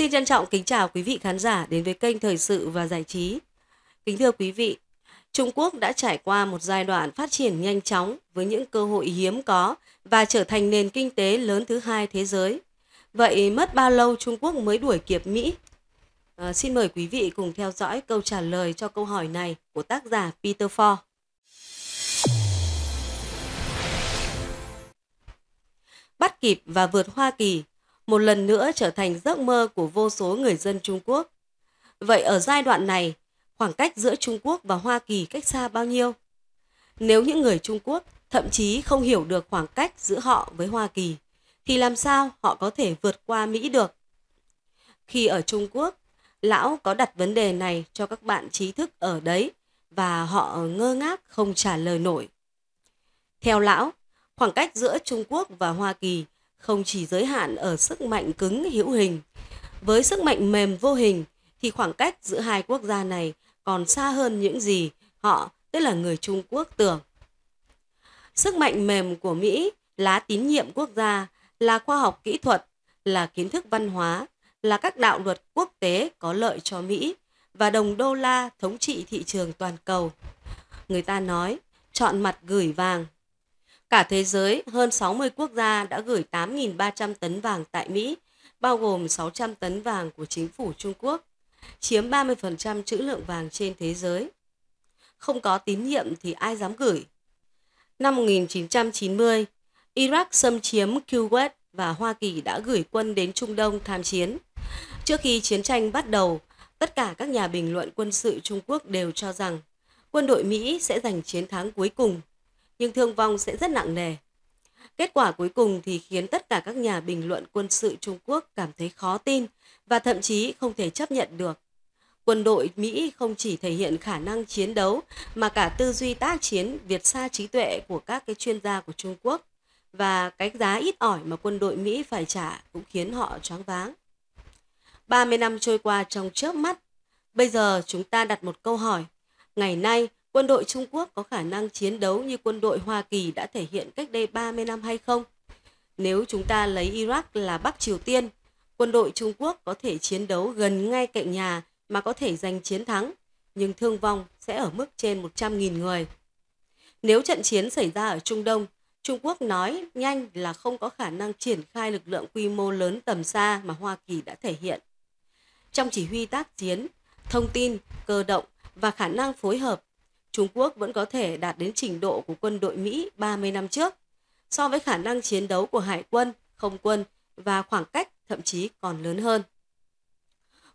Xin trân trọng kính chào quý vị khán giả đến với kênh Thời sự và Giải trí. Kính thưa quý vị, Trung Quốc đã trải qua một giai đoạn phát triển nhanh chóng với những cơ hội hiếm có và trở thành nền kinh tế lớn thứ hai thế giới. Vậy mất bao lâu Trung Quốc mới đuổi kịp Mỹ? À, xin mời quý vị cùng theo dõi câu trả lời cho câu hỏi này của tác giả Peter Ford. Bắt kịp và vượt Hoa Kỳ một lần nữa trở thành giấc mơ của vô số người dân Trung Quốc. Vậy ở giai đoạn này, khoảng cách giữa Trung Quốc và Hoa Kỳ cách xa bao nhiêu? Nếu những người Trung Quốc thậm chí không hiểu được khoảng cách giữa họ với Hoa Kỳ, thì làm sao họ có thể vượt qua Mỹ được? Khi ở Trung Quốc, lão có đặt vấn đề này cho các bạn trí thức ở đấy và họ ngơ ngác không trả lời nổi. Theo lão, khoảng cách giữa Trung Quốc và Hoa Kỳ không chỉ giới hạn ở sức mạnh cứng hữu hình. Với sức mạnh mềm vô hình thì khoảng cách giữa hai quốc gia này còn xa hơn những gì họ, tức là người Trung Quốc tưởng. Sức mạnh mềm của Mỹ là tín nhiệm quốc gia, là khoa học kỹ thuật, là kiến thức văn hóa, là các đạo luật quốc tế có lợi cho Mỹ và đồng đô la thống trị thị trường toàn cầu. Người ta nói, chọn mặt gửi vàng Cả thế giới, hơn 60 quốc gia đã gửi 8.300 tấn vàng tại Mỹ, bao gồm 600 tấn vàng của chính phủ Trung Quốc, chiếm 30% trữ lượng vàng trên thế giới. Không có tín nhiệm thì ai dám gửi? Năm 1990, Iraq xâm chiếm Kuwait và Hoa Kỳ đã gửi quân đến Trung Đông tham chiến. Trước khi chiến tranh bắt đầu, tất cả các nhà bình luận quân sự Trung Quốc đều cho rằng quân đội Mỹ sẽ giành chiến thắng cuối cùng nhưng thương vong sẽ rất nặng nề. Kết quả cuối cùng thì khiến tất cả các nhà bình luận quân sự Trung Quốc cảm thấy khó tin và thậm chí không thể chấp nhận được. Quân đội Mỹ không chỉ thể hiện khả năng chiến đấu mà cả tư duy tác chiến việt xa trí tuệ của các cái chuyên gia của Trung Quốc và cái giá ít ỏi mà quân đội Mỹ phải trả cũng khiến họ choáng váng. 30 năm trôi qua trong chớp mắt. Bây giờ chúng ta đặt một câu hỏi. Ngày nay, quân đội Trung Quốc có khả năng chiến đấu như quân đội Hoa Kỳ đã thể hiện cách đây 30 năm hay không? Nếu chúng ta lấy Iraq là Bắc Triều Tiên, quân đội Trung Quốc có thể chiến đấu gần ngay cạnh nhà mà có thể giành chiến thắng, nhưng thương vong sẽ ở mức trên 100.000 người. Nếu trận chiến xảy ra ở Trung Đông, Trung Quốc nói nhanh là không có khả năng triển khai lực lượng quy mô lớn tầm xa mà Hoa Kỳ đã thể hiện. Trong chỉ huy tác chiến, thông tin, cơ động và khả năng phối hợp Trung Quốc vẫn có thể đạt đến trình độ của quân đội Mỹ 30 năm trước, so với khả năng chiến đấu của hải quân, không quân và khoảng cách thậm chí còn lớn hơn.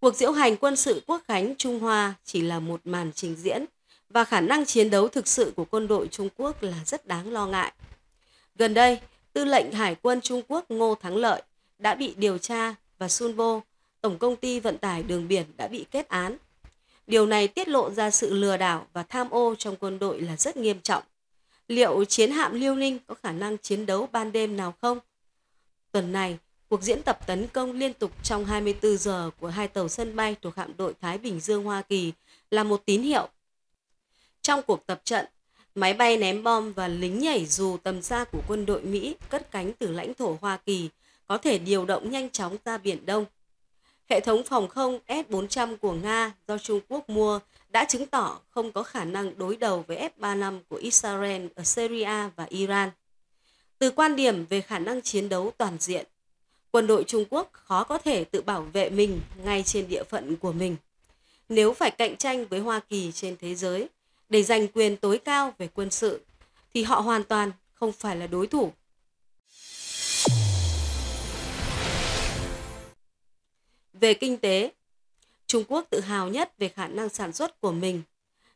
Cuộc diễu hành quân sự quốc khánh Trung Hoa chỉ là một màn trình diễn và khả năng chiến đấu thực sự của quân đội Trung Quốc là rất đáng lo ngại. Gần đây, Tư lệnh Hải quân Trung Quốc Ngô Thắng Lợi đã bị điều tra và Sunvo, Tổng công ty vận tải đường biển đã bị kết án Điều này tiết lộ ra sự lừa đảo và tham ô trong quân đội là rất nghiêm trọng. Liệu chiến hạm Liêu Ninh có khả năng chiến đấu ban đêm nào không? Tuần này, cuộc diễn tập tấn công liên tục trong 24 giờ của hai tàu sân bay thuộc hạm đội Thái Bình Dương Hoa Kỳ là một tín hiệu. Trong cuộc tập trận, máy bay ném bom và lính nhảy dù tầm xa của quân đội Mỹ cất cánh từ lãnh thổ Hoa Kỳ có thể điều động nhanh chóng ra Biển Đông – hệ thống phòng không S-400 của Nga do Trung Quốc mua đã chứng tỏ không có khả năng đối đầu với F-35 của Israel ở Syria và Iran. Từ quan điểm về khả năng chiến đấu toàn diện, quân đội Trung Quốc khó có thể tự bảo vệ mình ngay trên địa phận của mình. Nếu phải cạnh tranh với Hoa Kỳ trên thế giới để giành quyền tối cao về quân sự, thì họ hoàn toàn không phải là đối thủ Về kinh tế, Trung Quốc tự hào nhất về khả năng sản xuất của mình,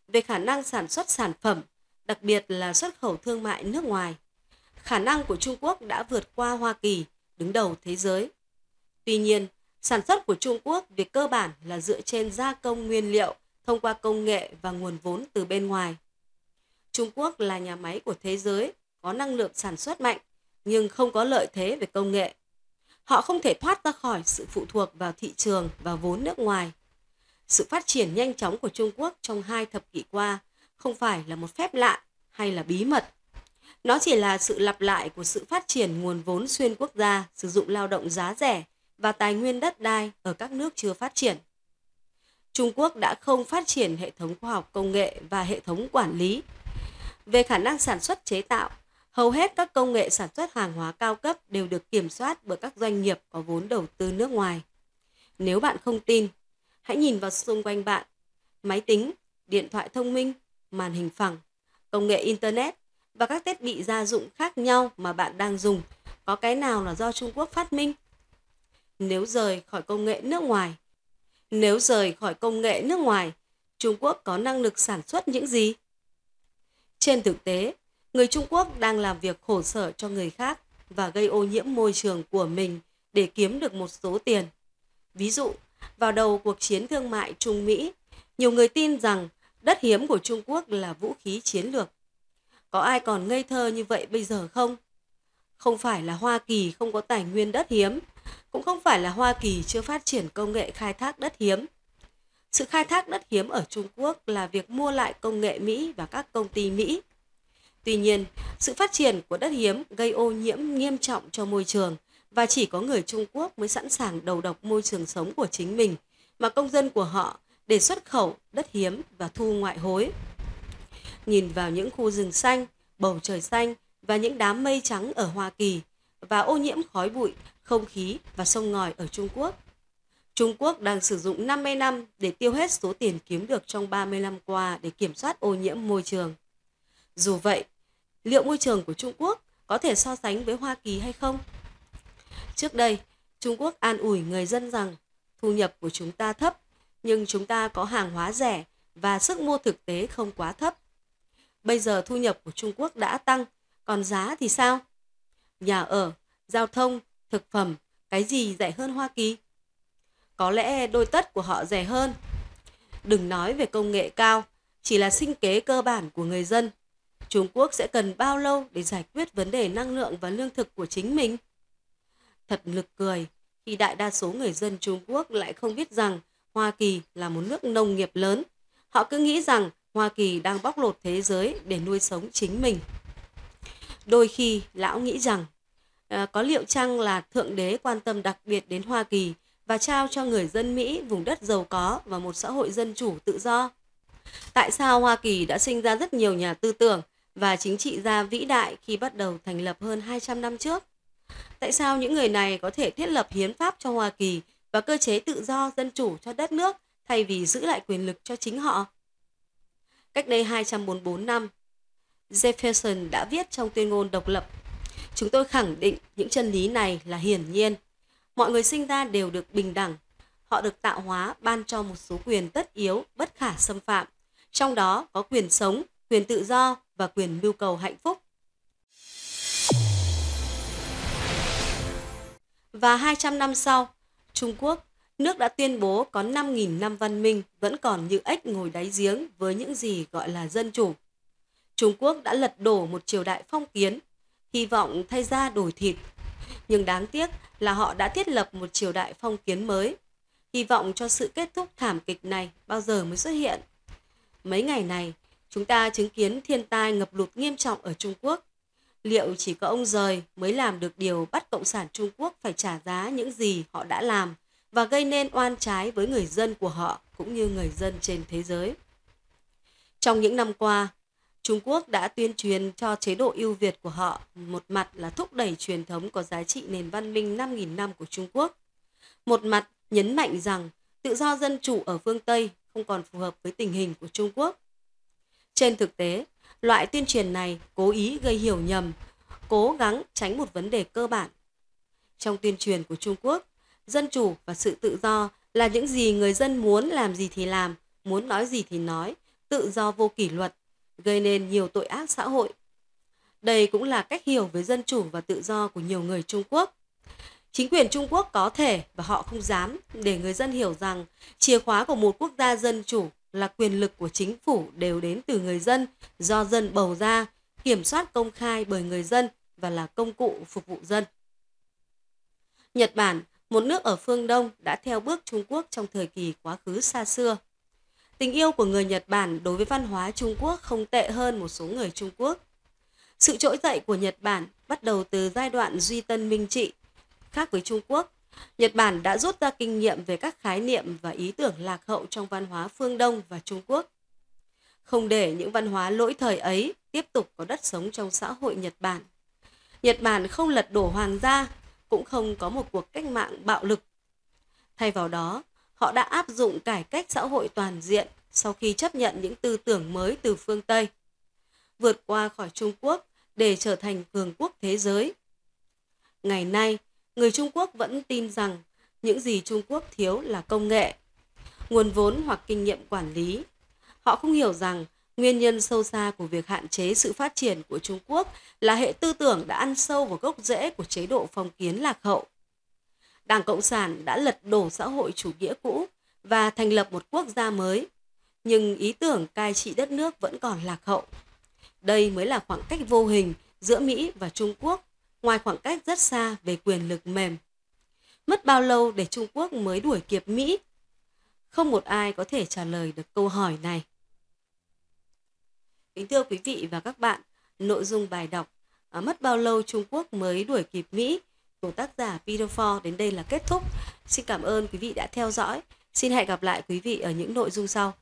về khả năng sản xuất sản phẩm, đặc biệt là xuất khẩu thương mại nước ngoài. Khả năng của Trung Quốc đã vượt qua Hoa Kỳ, đứng đầu thế giới. Tuy nhiên, sản xuất của Trung Quốc về cơ bản là dựa trên gia công nguyên liệu thông qua công nghệ và nguồn vốn từ bên ngoài. Trung Quốc là nhà máy của thế giới, có năng lượng sản xuất mạnh, nhưng không có lợi thế về công nghệ họ không thể thoát ra khỏi sự phụ thuộc vào thị trường và vốn nước ngoài. Sự phát triển nhanh chóng của Trung Quốc trong hai thập kỷ qua không phải là một phép lạ hay là bí mật. Nó chỉ là sự lặp lại của sự phát triển nguồn vốn xuyên quốc gia sử dụng lao động giá rẻ và tài nguyên đất đai ở các nước chưa phát triển. Trung Quốc đã không phát triển hệ thống khoa học công nghệ và hệ thống quản lý. Về khả năng sản xuất chế tạo, hầu hết các công nghệ sản xuất hàng hóa cao cấp đều được kiểm soát bởi các doanh nghiệp có vốn đầu tư nước ngoài. Nếu bạn không tin, hãy nhìn vào xung quanh bạn. Máy tính, điện thoại thông minh, màn hình phẳng, công nghệ Internet và các thiết bị gia dụng khác nhau mà bạn đang dùng có cái nào là do Trung Quốc phát minh? Nếu rời khỏi công nghệ nước ngoài, nếu rời khỏi công nghệ nước ngoài, Trung Quốc có năng lực sản xuất những gì? Trên thực tế, người Trung Quốc đang làm việc khổ sở cho người khác và gây ô nhiễm môi trường của mình để kiếm được một số tiền. Ví dụ, vào đầu cuộc chiến thương mại Trung Mỹ, nhiều người tin rằng đất hiếm của Trung Quốc là vũ khí chiến lược. Có ai còn ngây thơ như vậy bây giờ không? Không phải là Hoa Kỳ không có tài nguyên đất hiếm, cũng không phải là Hoa Kỳ chưa phát triển công nghệ khai thác đất hiếm. Sự khai thác đất hiếm ở Trung Quốc là việc mua lại công nghệ Mỹ và các công ty Mỹ Tuy nhiên, sự phát triển của đất hiếm gây ô nhiễm nghiêm trọng cho môi trường và chỉ có người Trung Quốc mới sẵn sàng đầu độc môi trường sống của chính mình mà công dân của họ để xuất khẩu đất hiếm và thu ngoại hối. Nhìn vào những khu rừng xanh, bầu trời xanh và những đám mây trắng ở Hoa Kỳ và ô nhiễm khói bụi, không khí và sông ngòi ở Trung Quốc. Trung Quốc đang sử dụng 50 năm để tiêu hết số tiền kiếm được trong 30 năm qua để kiểm soát ô nhiễm môi trường. Dù vậy, liệu môi trường của Trung Quốc có thể so sánh với Hoa Kỳ hay không? Trước đây, Trung Quốc an ủi người dân rằng thu nhập của chúng ta thấp, nhưng chúng ta có hàng hóa rẻ và sức mua thực tế không quá thấp. Bây giờ thu nhập của Trung Quốc đã tăng, còn giá thì sao? Nhà ở, giao thông, thực phẩm, cái gì rẻ hơn Hoa Kỳ? Có lẽ đôi tất của họ rẻ hơn. Đừng nói về công nghệ cao, chỉ là sinh kế cơ bản của người dân – Trung Quốc sẽ cần bao lâu để giải quyết vấn đề năng lượng và lương thực của chính mình? Thật lực cười khi đại đa số người dân Trung Quốc lại không biết rằng Hoa Kỳ là một nước nông nghiệp lớn. Họ cứ nghĩ rằng Hoa Kỳ đang bóc lột thế giới để nuôi sống chính mình. Đôi khi lão nghĩ rằng ờ, có liệu chăng là Thượng Đế quan tâm đặc biệt đến Hoa Kỳ và trao cho người dân Mỹ vùng đất giàu có và một xã hội dân chủ tự do? Tại sao Hoa Kỳ đã sinh ra rất nhiều nhà tư tưởng và chính trị gia vĩ đại khi bắt đầu thành lập hơn 200 năm trước. Tại sao những người này có thể thiết lập hiến pháp cho Hoa Kỳ và cơ chế tự do dân chủ cho đất nước thay vì giữ lại quyền lực cho chính họ? Cách đây 244 năm, Jefferson đã viết trong tuyên ngôn độc lập Chúng tôi khẳng định những chân lý này là hiển nhiên. Mọi người sinh ra đều được bình đẳng. Họ được tạo hóa ban cho một số quyền tất yếu, bất khả xâm phạm. Trong đó có quyền sống, quyền tự do và quyền mưu cầu hạnh phúc. Và 200 năm sau, Trung Quốc, nước đã tuyên bố có 5.000 năm văn minh vẫn còn như ếch ngồi đáy giếng với những gì gọi là dân chủ. Trung Quốc đã lật đổ một triều đại phong kiến, hy vọng thay ra đổi thịt. Nhưng đáng tiếc là họ đã thiết lập một triều đại phong kiến mới. Hy vọng cho sự kết thúc thảm kịch này bao giờ mới xuất hiện. Mấy ngày này, Chúng ta chứng kiến thiên tai ngập lụt nghiêm trọng ở Trung Quốc. Liệu chỉ có ông rời mới làm được điều bắt Cộng sản Trung Quốc phải trả giá những gì họ đã làm và gây nên oan trái với người dân của họ cũng như người dân trên thế giới. Trong những năm qua, Trung Quốc đã tuyên truyền cho chế độ ưu việt của họ, một mặt là thúc đẩy truyền thống có giá trị nền văn minh 5.000 năm của Trung Quốc. Một mặt nhấn mạnh rằng tự do dân chủ ở phương Tây không còn phù hợp với tình hình của Trung Quốc trên thực tế, loại tuyên truyền này cố ý gây hiểu nhầm, cố gắng tránh một vấn đề cơ bản. Trong tuyên truyền của Trung Quốc, dân chủ và sự tự do là những gì người dân muốn làm gì thì làm, muốn nói gì thì nói, tự do vô kỷ luật, gây nên nhiều tội ác xã hội. Đây cũng là cách hiểu về dân chủ và tự do của nhiều người Trung Quốc. Chính quyền Trung Quốc có thể và họ không dám để người dân hiểu rằng chìa khóa của một quốc gia dân chủ là quyền lực của chính phủ đều đến từ người dân, do dân bầu ra, kiểm soát công khai bởi người dân và là công cụ phục vụ dân. Nhật Bản, một nước ở phương Đông đã theo bước Trung Quốc trong thời kỳ quá khứ xa xưa. Tình yêu của người Nhật Bản đối với văn hóa Trung Quốc không tệ hơn một số người Trung Quốc. Sự trỗi dậy của Nhật Bản bắt đầu từ giai đoạn Duy Tân Minh Trị. Khác với Trung Quốc, Nhật Bản đã rút ra kinh nghiệm về các khái niệm và ý tưởng lạc hậu trong văn hóa phương Đông và Trung Quốc. Không để những văn hóa lỗi thời ấy tiếp tục có đất sống trong xã hội Nhật Bản. Nhật Bản không lật đổ hoàng gia, cũng không có một cuộc cách mạng bạo lực. Thay vào đó, họ đã áp dụng cải cách xã hội toàn diện sau khi chấp nhận những tư tưởng mới từ phương Tây. Vượt qua khỏi Trung Quốc để trở thành cường quốc thế giới. Ngày nay, người Trung Quốc vẫn tin rằng những gì Trung Quốc thiếu là công nghệ, nguồn vốn hoặc kinh nghiệm quản lý. Họ không hiểu rằng nguyên nhân sâu xa của việc hạn chế sự phát triển của Trung Quốc là hệ tư tưởng đã ăn sâu vào gốc rễ của chế độ phong kiến lạc hậu. Đảng Cộng sản đã lật đổ xã hội chủ nghĩa cũ và thành lập một quốc gia mới, nhưng ý tưởng cai trị đất nước vẫn còn lạc hậu. Đây mới là khoảng cách vô hình giữa Mỹ và Trung Quốc ngoài khoảng cách rất xa về quyền lực mềm. Mất bao lâu để Trung Quốc mới đuổi kịp Mỹ? Không một ai có thể trả lời được câu hỏi này. Kính thưa quý vị và các bạn, nội dung bài đọc à, Mất bao lâu Trung Quốc mới đuổi kịp Mỹ của tác giả Peter Ford đến đây là kết thúc. Xin cảm ơn quý vị đã theo dõi. Xin hẹn gặp lại quý vị ở những nội dung sau.